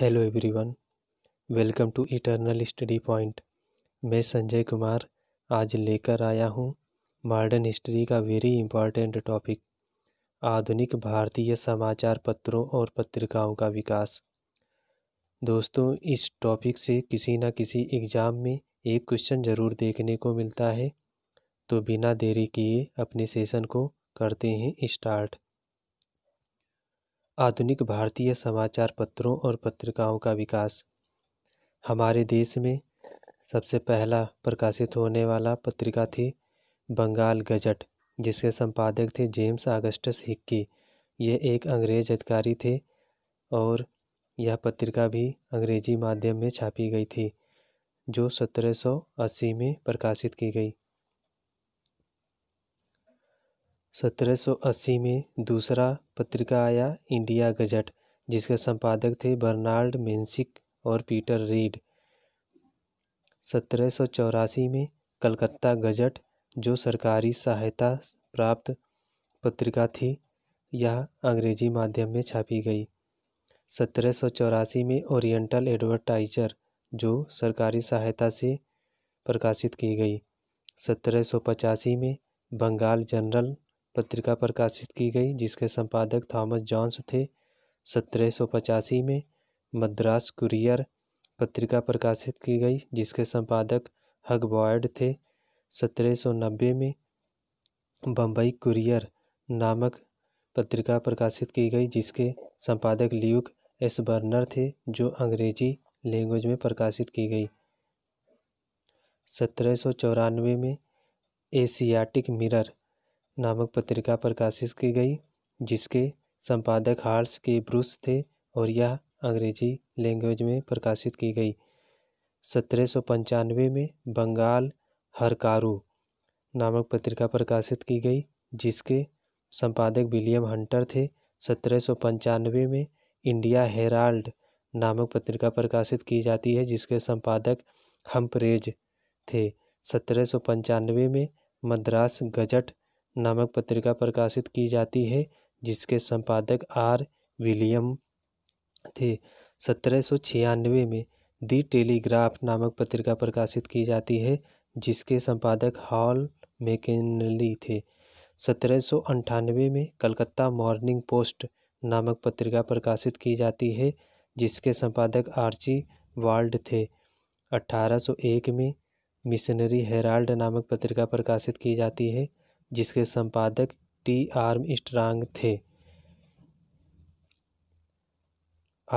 hello everyone welcome to eternal study point मैं संजय कुमार आज लेकर आया हूँ मॉडर्न हिस्ट्री का वेरी इम्पॉर्टेंट टॉपिक आधुनिक भारतीय समाचार पत्रों और पत्रिकाओं का विकास दोस्तों इस टॉपिक से किसी न किसी एग्ज़ाम में एक क्वेश्चन ज़रूर देखने को मिलता है तो बिना देरी किए अपने सेशन को करते हैं स्टार्ट आधुनिक भारतीय समाचार पत्रों और पत्रिकाओं का विकास हमारे देश में सबसे पहला प्रकाशित होने वाला पत्रिका थी बंगाल गजट जिसके संपादक थे जेम्स आगस्टस हिक्की ये एक अंग्रेज अधिकारी थे और यह पत्रिका भी अंग्रेजी माध्यम में छापी गई थी जो 1780 में प्रकाशित की गई सत्रह सौ अस्सी में दूसरा पत्रिका आया इंडिया गजट जिसके संपादक थे बर्नाल्ड मेन्सिक और पीटर रीड सत्रह सौ चौरासी में कलकत्ता गजट जो सरकारी सहायता प्राप्त पत्रिका थी यह अंग्रेजी माध्यम में छापी गई सत्रह सौ चौरासी में ओरिएंटल एडवर्टाइजर जो सरकारी सहायता से प्रकाशित की गई सत्रह सौ पचासी में बंगाल जनरल पत्रिका प्रकाशित की गई जिसके संपादक थॉमस जॉन्स थे सत्रह में मद्रास कुरियर पत्रिका प्रकाशित की गई जिसके संपादक हग बॉयड थे नब्बे में बम्बई कुरियर नामक पत्रिका प्रकाशित की गई जिसके संपादक ल्यूक एस बर्नर थे जो अंग्रेजी लैंग्वेज में प्रकाशित की गई सत्रह में एशियाटिक मिरर नामक पत्रिका प्रकाशित की गई जिसके संपादक हार्स के ब्रूस थे और यह अंग्रेजी लैंग्वेज में प्रकाशित की गई सत्रह सौ पंचानवे में बंगाल हरकारू नामक पत्रिका प्रकाशित की गई जिसके संपादक विलियम हंटर थे सत्रह सौ पंचानवे में इंडिया हेराल्ड नामक पत्रिका प्रकाशित की जाती है जिसके संपादक हम्परेज थे सत्रह सौ पंचानवे में मद्रास गजट नामक पत्रिका प्रकाशित की जाती है जिसके संपादक आर विलियम थे सत्रह सौ छियानवे में दी टेलीग्राफ नामक पत्रिका प्रकाशित की जाती है जिसके संपादक हॉल मैकेनली थे सत्रह सौ अंठानवे में कलकत्ता मॉर्निंग पोस्ट नामक पत्रिका प्रकाशित की जाती है जिसके संपादक आर्ची वाल्ड थे 1801 में मिशनरी हेराल्ड नामक पत्रिका प्रकाशित की जाती है जिसके संपादक टी आर्म स्ट्रांग थे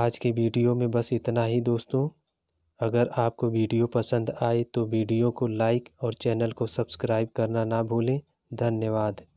आज के वीडियो में बस इतना ही दोस्तों अगर आपको वीडियो पसंद आए तो वीडियो को लाइक और चैनल को सब्सक्राइब करना ना भूलें धन्यवाद